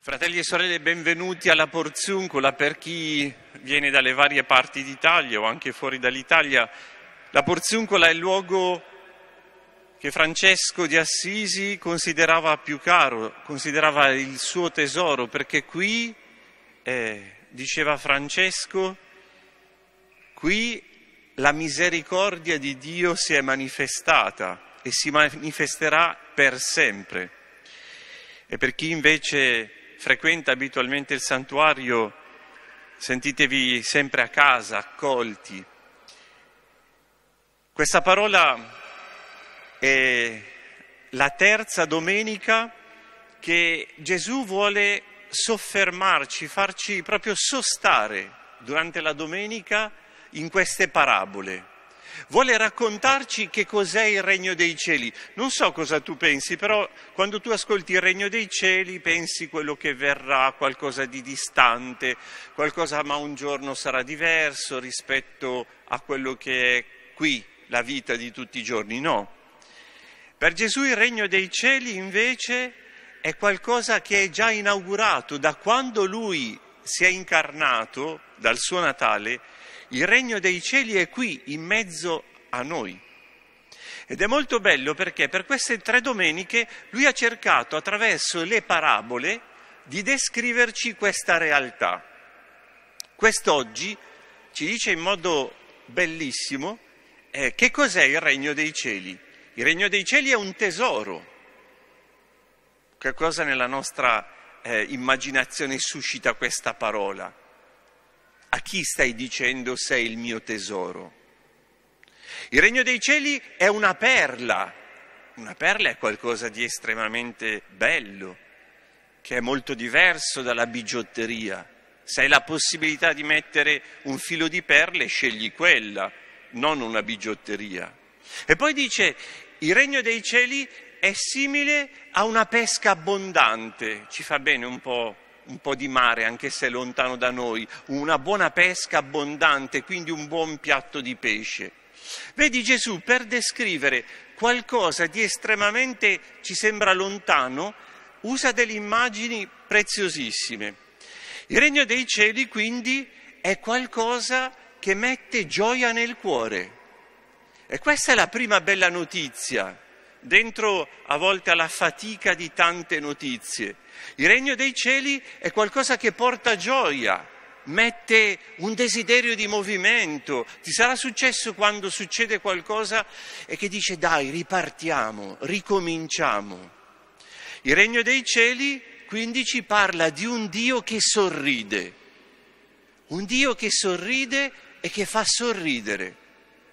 Fratelli e sorelle, benvenuti alla Porzuncola per chi viene dalle varie parti d'Italia o anche fuori dall'Italia. La Porzuncola è il luogo che Francesco di Assisi considerava più caro, considerava il suo tesoro, perché qui, eh, diceva Francesco, qui la misericordia di Dio si è manifestata e si manifesterà per sempre. E per chi invece frequenta abitualmente il santuario, sentitevi sempre a casa, accolti. Questa parola è la terza domenica che Gesù vuole soffermarci, farci proprio sostare durante la domenica in queste parabole vuole raccontarci che cos'è il regno dei cieli. Non so cosa tu pensi, però quando tu ascolti il regno dei cieli pensi quello che verrà, qualcosa di distante, qualcosa ma un giorno sarà diverso rispetto a quello che è qui, la vita di tutti i giorni. No. Per Gesù il regno dei cieli invece è qualcosa che è già inaugurato da quando lui si è incarnato dal suo Natale il regno dei cieli è qui, in mezzo a noi. Ed è molto bello perché per queste tre domeniche lui ha cercato attraverso le parabole di descriverci questa realtà. Quest'oggi ci dice in modo bellissimo eh, che cos'è il regno dei cieli. Il regno dei cieli è un tesoro, che cosa nella nostra eh, immaginazione suscita questa parola. A chi stai dicendo sei il mio tesoro? Il regno dei cieli è una perla, una perla è qualcosa di estremamente bello, che è molto diverso dalla bigiotteria. Se hai la possibilità di mettere un filo di perle, scegli quella, non una bigiotteria. E poi dice, il regno dei cieli è simile a una pesca abbondante, ci fa bene un po' un po' di mare, anche se lontano da noi, una buona pesca abbondante, quindi un buon piatto di pesce. Vedi Gesù, per descrivere qualcosa di estremamente, ci sembra lontano, usa delle immagini preziosissime. Il regno dei cieli, quindi, è qualcosa che mette gioia nel cuore. E questa è la prima bella notizia, dentro a volte alla fatica di tante notizie il regno dei cieli è qualcosa che porta gioia, mette un desiderio di movimento. Ti sarà successo quando succede qualcosa e che dice dai, ripartiamo, ricominciamo. Il regno dei cieli quindi ci parla di un Dio che sorride, un Dio che sorride e che fa sorridere.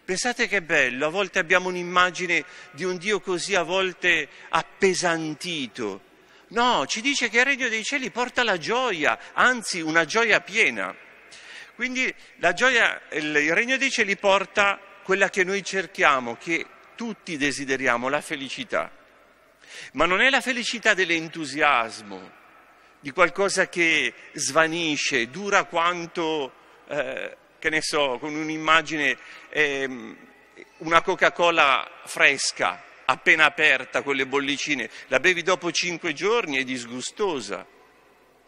Pensate che bello, a volte abbiamo un'immagine di un Dio così, a volte appesantito, No, ci dice che il regno dei cieli porta la gioia, anzi una gioia piena. Quindi gioia, il regno dei cieli porta quella che noi cerchiamo, che tutti desideriamo, la felicità. Ma non è la felicità dell'entusiasmo, di qualcosa che svanisce, dura quanto, eh, che ne so, con un'immagine, eh, una Coca-Cola fresca, appena aperta con le bollicine, la bevi dopo cinque giorni è disgustosa.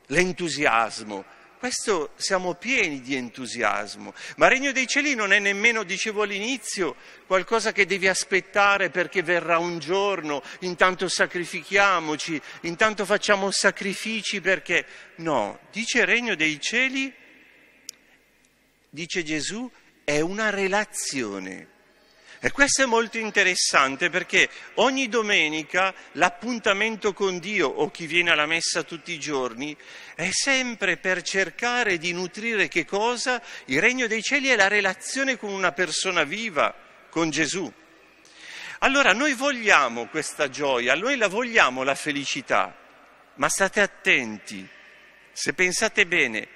L'entusiasmo, questo siamo pieni di entusiasmo, ma il regno dei cieli non è nemmeno, dicevo all'inizio, qualcosa che devi aspettare perché verrà un giorno, intanto sacrifichiamoci, intanto facciamo sacrifici perché... No, dice il regno dei cieli, dice Gesù, è una relazione e questo è molto interessante perché ogni domenica l'appuntamento con Dio o chi viene alla messa tutti i giorni è sempre per cercare di nutrire che cosa? Il regno dei cieli è la relazione con una persona viva, con Gesù. Allora noi vogliamo questa gioia, noi la vogliamo la felicità, ma state attenti, se pensate bene,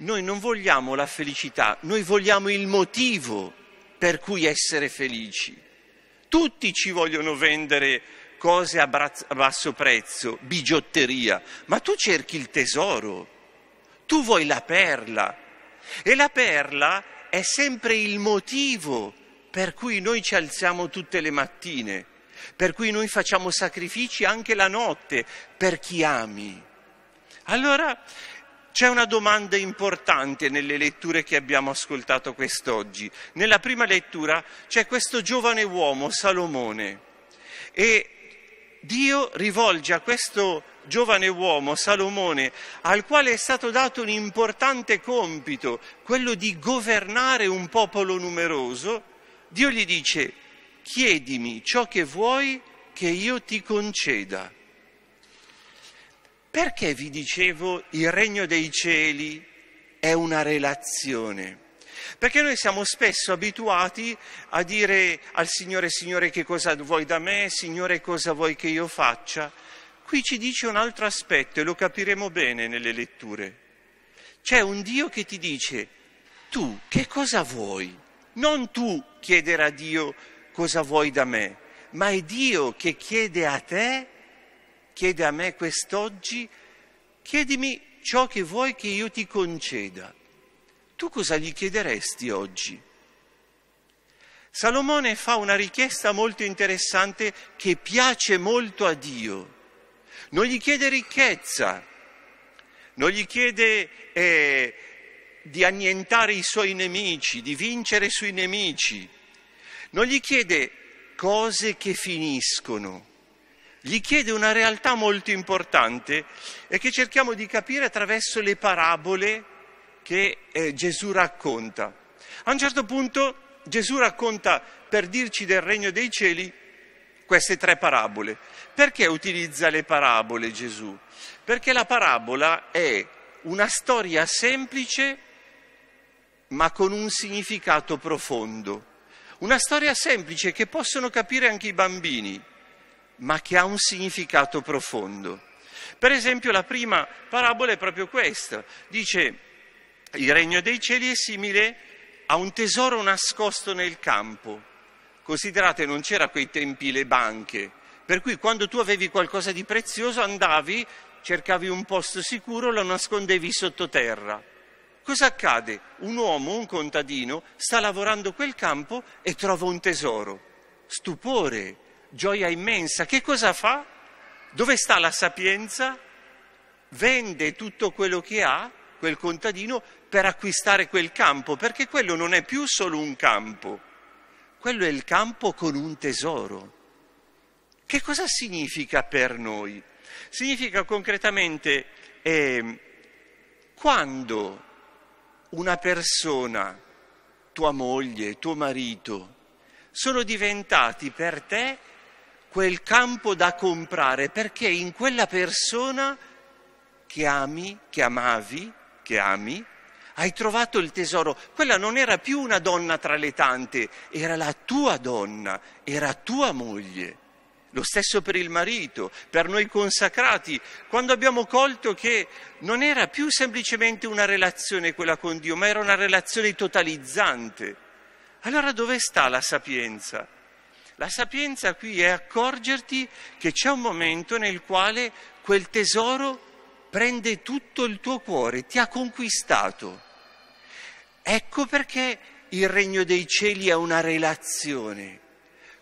noi non vogliamo la felicità, noi vogliamo il motivo per cui essere felici. Tutti ci vogliono vendere cose a basso prezzo, bigiotteria, ma tu cerchi il tesoro, tu vuoi la perla e la perla è sempre il motivo per cui noi ci alziamo tutte le mattine, per cui noi facciamo sacrifici anche la notte per chi ami. Allora c'è una domanda importante nelle letture che abbiamo ascoltato quest'oggi. Nella prima lettura c'è questo giovane uomo, Salomone, e Dio rivolge a questo giovane uomo, Salomone, al quale è stato dato un importante compito, quello di governare un popolo numeroso, Dio gli dice, chiedimi ciò che vuoi che io ti conceda. Perché vi dicevo il regno dei cieli è una relazione? Perché noi siamo spesso abituati a dire al Signore, Signore che cosa vuoi da me, Signore cosa vuoi che io faccia. Qui ci dice un altro aspetto e lo capiremo bene nelle letture. C'è un Dio che ti dice, tu che cosa vuoi? Non tu chiedere a Dio cosa vuoi da me, ma è Dio che chiede a te chiede a me quest'oggi, chiedimi ciò che vuoi che io ti conceda. Tu cosa gli chiederesti oggi? Salomone fa una richiesta molto interessante che piace molto a Dio. Non gli chiede ricchezza, non gli chiede eh, di annientare i suoi nemici, di vincere sui nemici, non gli chiede cose che finiscono gli chiede una realtà molto importante e che cerchiamo di capire attraverso le parabole che eh, Gesù racconta. A un certo punto Gesù racconta, per dirci del regno dei cieli, queste tre parabole. Perché utilizza le parabole Gesù? Perché la parabola è una storia semplice ma con un significato profondo. Una storia semplice che possono capire anche i bambini ma che ha un significato profondo. Per esempio la prima parabola è proprio questa, dice il regno dei cieli è simile a un tesoro nascosto nel campo. Considerate, non c'era a quei tempi le banche, per cui quando tu avevi qualcosa di prezioso andavi, cercavi un posto sicuro, lo nascondevi sottoterra. Cosa accade? Un uomo, un contadino, sta lavorando quel campo e trova un tesoro. Stupore, gioia immensa. Che cosa fa? Dove sta la sapienza? Vende tutto quello che ha, quel contadino, per acquistare quel campo, perché quello non è più solo un campo, quello è il campo con un tesoro. Che cosa significa per noi? Significa concretamente eh, quando una persona, tua moglie, tuo marito, sono diventati per te quel campo da comprare perché in quella persona che ami, che amavi, che ami, hai trovato il tesoro. Quella non era più una donna tra le tante, era la tua donna, era tua moglie. Lo stesso per il marito, per noi consacrati, quando abbiamo colto che non era più semplicemente una relazione quella con Dio, ma era una relazione totalizzante. Allora dove sta la sapienza? La sapienza qui è accorgerti che c'è un momento nel quale quel tesoro prende tutto il tuo cuore, ti ha conquistato. Ecco perché il regno dei cieli è una relazione.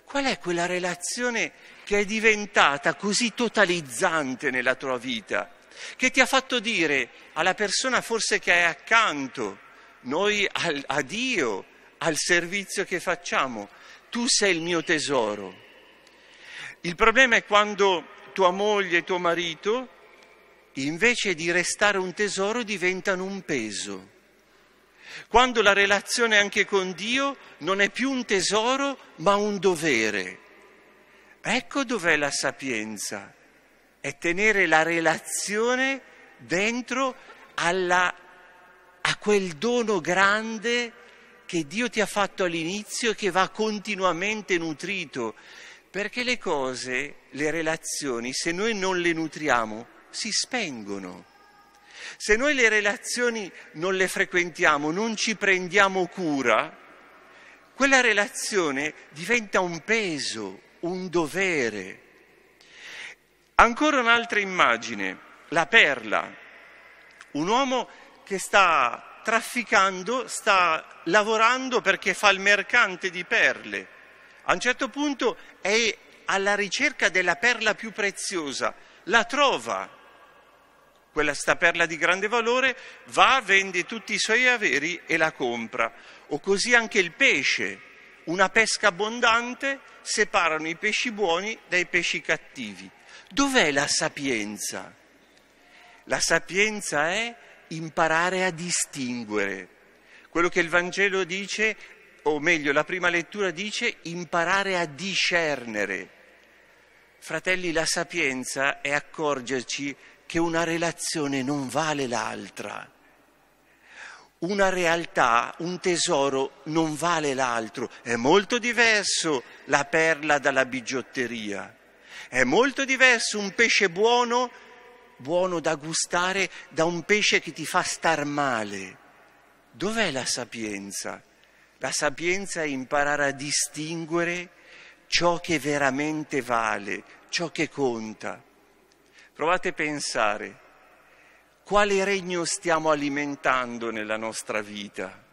Qual è quella relazione che è diventata così totalizzante nella tua vita, che ti ha fatto dire alla persona forse che è accanto, noi a Dio, al servizio che facciamo. Tu sei il mio tesoro. Il problema è quando tua moglie e tuo marito, invece di restare un tesoro, diventano un peso. Quando la relazione anche con Dio non è più un tesoro, ma un dovere. Ecco dov'è la sapienza. È tenere la relazione dentro alla, a quel dono grande che Dio ti ha fatto all'inizio e che va continuamente nutrito, perché le cose, le relazioni, se noi non le nutriamo, si spengono. Se noi le relazioni non le frequentiamo, non ci prendiamo cura, quella relazione diventa un peso, un dovere. Ancora un'altra immagine, la perla. Un uomo che sta trafficando, sta lavorando perché fa il mercante di perle. A un certo punto è alla ricerca della perla più preziosa, la trova. Quella sta perla di grande valore va, vende tutti i suoi averi e la compra. O così anche il pesce, una pesca abbondante, separano i pesci buoni dai pesci cattivi. Dov'è la sapienza? La sapienza è imparare a distinguere. Quello che il Vangelo dice, o meglio la prima lettura dice, imparare a discernere. Fratelli, la sapienza è accorgerci che una relazione non vale l'altra. Una realtà, un tesoro non vale l'altro. È molto diverso la perla dalla bigiotteria. È molto diverso un pesce buono buono da gustare da un pesce che ti fa star male. Dov'è la sapienza? La sapienza è imparare a distinguere ciò che veramente vale, ciò che conta. Provate a pensare, quale regno stiamo alimentando nella nostra vita?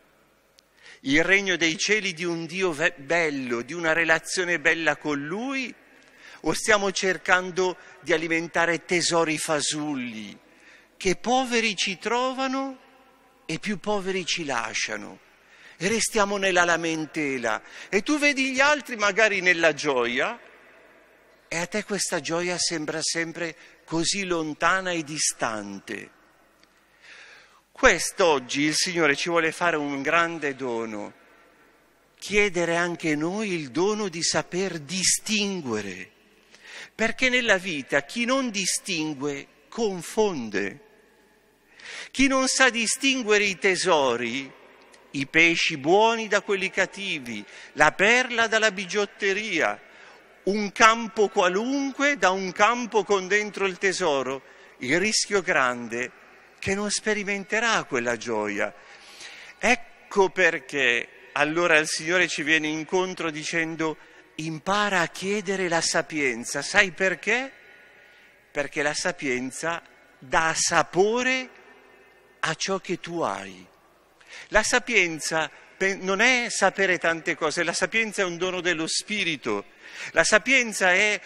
Il regno dei cieli di un Dio bello, di una relazione bella con Lui o stiamo cercando di alimentare tesori fasulli che poveri ci trovano e più poveri ci lasciano. E restiamo nella lamentela e tu vedi gli altri magari nella gioia e a te questa gioia sembra sempre così lontana e distante. Quest'oggi il Signore ci vuole fare un grande dono, chiedere anche noi il dono di saper distinguere perché nella vita chi non distingue confonde. Chi non sa distinguere i tesori, i pesci buoni da quelli cattivi, la perla dalla bigiotteria, un campo qualunque da un campo con dentro il tesoro, il rischio grande che non sperimenterà quella gioia. Ecco perché allora il Signore ci viene incontro dicendo impara a chiedere la sapienza. Sai perché? Perché la sapienza dà sapore a ciò che tu hai. La sapienza non è sapere tante cose, la sapienza è un dono dello spirito, la sapienza è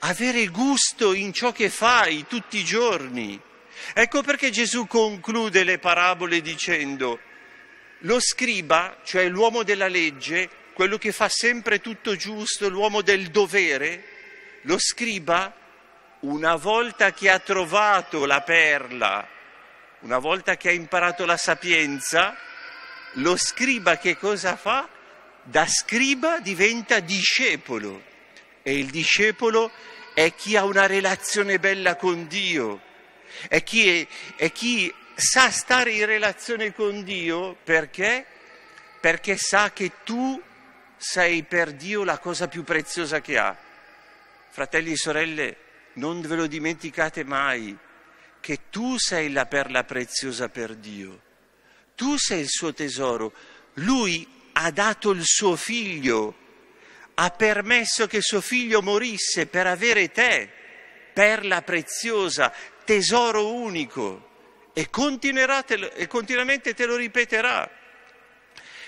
avere gusto in ciò che fai tutti i giorni. Ecco perché Gesù conclude le parabole dicendo, lo scriba, cioè l'uomo della legge, quello che fa sempre tutto giusto, l'uomo del dovere, lo scriba, una volta che ha trovato la perla, una volta che ha imparato la sapienza, lo scriba che cosa fa? Da scriba diventa discepolo e il discepolo è chi ha una relazione bella con Dio, è chi, è, è chi sa stare in relazione con Dio perché? Perché sa che tu sei per Dio la cosa più preziosa che ha. Fratelli e sorelle, non ve lo dimenticate mai, che tu sei la perla preziosa per Dio, tu sei il suo tesoro, lui ha dato il suo figlio, ha permesso che suo figlio morisse per avere te, perla preziosa, tesoro unico, e, continuerà e continuamente te lo ripeterà.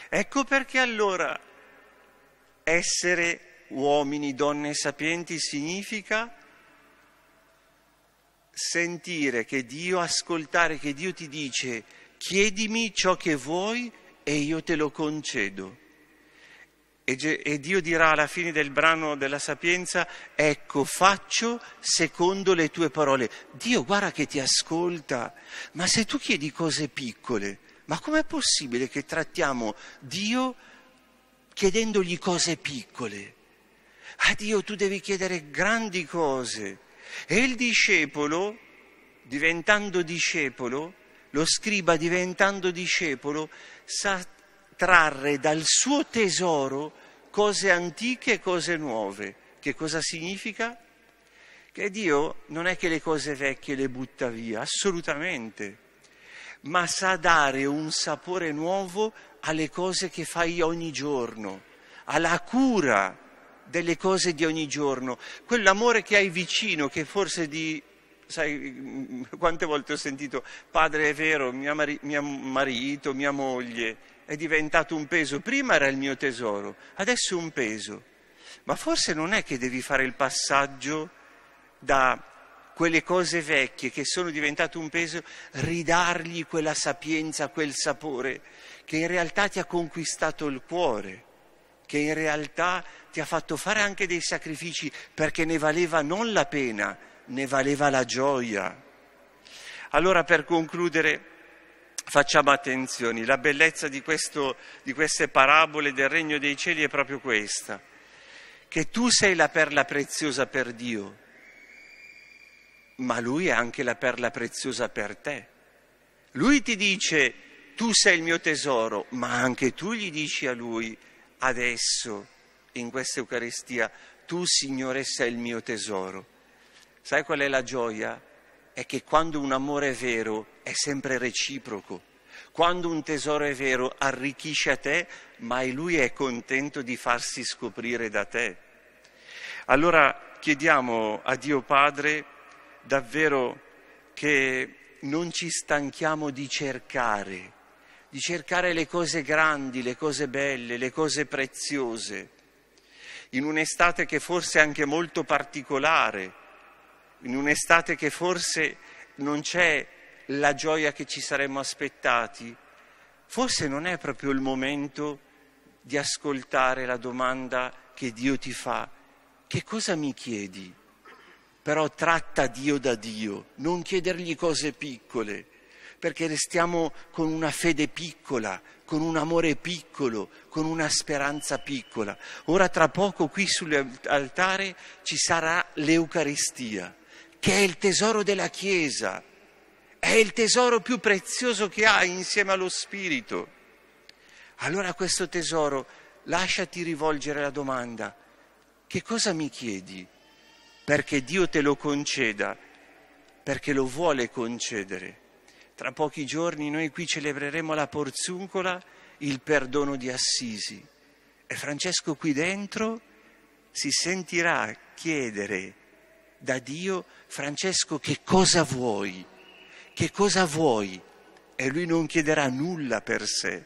Ecco perché allora essere uomini, donne sapienti significa sentire che Dio, ascoltare che Dio ti dice chiedimi ciò che vuoi e io te lo concedo. E, Dio dirà alla fine del brano della sapienza, ecco faccio secondo le tue parole. Dio guarda che ti ascolta, ma se tu chiedi cose piccole, ma com'è possibile che trattiamo Dio chiedendogli cose piccole. A ah, Dio tu devi chiedere grandi cose. E il discepolo, diventando discepolo, lo scriba diventando discepolo, sa trarre dal suo tesoro cose antiche e cose nuove. Che cosa significa? Che Dio non è che le cose vecchie le butta via, assolutamente, ma sa dare un sapore nuovo alle cose che fai ogni giorno, alla cura delle cose di ogni giorno, quell'amore che hai vicino, che forse di... Sai quante volte ho sentito, padre è vero, mio mari, marito, mia moglie, è diventato un peso, prima era il mio tesoro, adesso è un peso. Ma forse non è che devi fare il passaggio da quelle cose vecchie che sono diventate un peso, ridargli quella sapienza, quel sapore, che in realtà ti ha conquistato il cuore, che in realtà ti ha fatto fare anche dei sacrifici perché ne valeva non la pena, ne valeva la gioia. Allora per concludere facciamo attenzione, la bellezza di, questo, di queste parabole del regno dei cieli è proprio questa, che tu sei la perla preziosa per Dio, ma Lui è anche la perla preziosa per te. Lui ti dice tu sei il mio tesoro, ma anche tu gli dici a lui adesso, in questa Eucaristia, tu Signore sei il mio tesoro. Sai qual è la gioia? È che quando un amore è vero è sempre reciproco. Quando un tesoro è vero arricchisce a te, ma lui è contento di farsi scoprire da te. Allora chiediamo a Dio Padre davvero che non ci stanchiamo di cercare di cercare le cose grandi, le cose belle, le cose preziose, in un'estate che forse è anche molto particolare, in un'estate che forse non c'è la gioia che ci saremmo aspettati, forse non è proprio il momento di ascoltare la domanda che Dio ti fa, che cosa mi chiedi? Però tratta Dio da Dio, non chiedergli cose piccole perché restiamo con una fede piccola, con un amore piccolo, con una speranza piccola. Ora tra poco qui sull'altare ci sarà l'Eucaristia, che è il tesoro della Chiesa, è il tesoro più prezioso che ha insieme allo Spirito. Allora questo tesoro lasciati rivolgere la domanda, che cosa mi chiedi? Perché Dio te lo conceda, perché lo vuole concedere. Tra pochi giorni noi qui celebreremo la Porzuncola, il perdono di Assisi. E Francesco qui dentro si sentirà chiedere da Dio, Francesco che cosa vuoi? Che cosa vuoi? E lui non chiederà nulla per sé.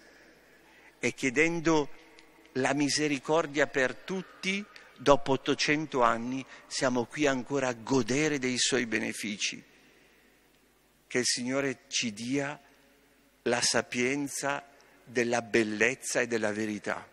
E chiedendo la misericordia per tutti, dopo 800 anni siamo qui ancora a godere dei suoi benefici che il Signore ci dia la sapienza della bellezza e della verità.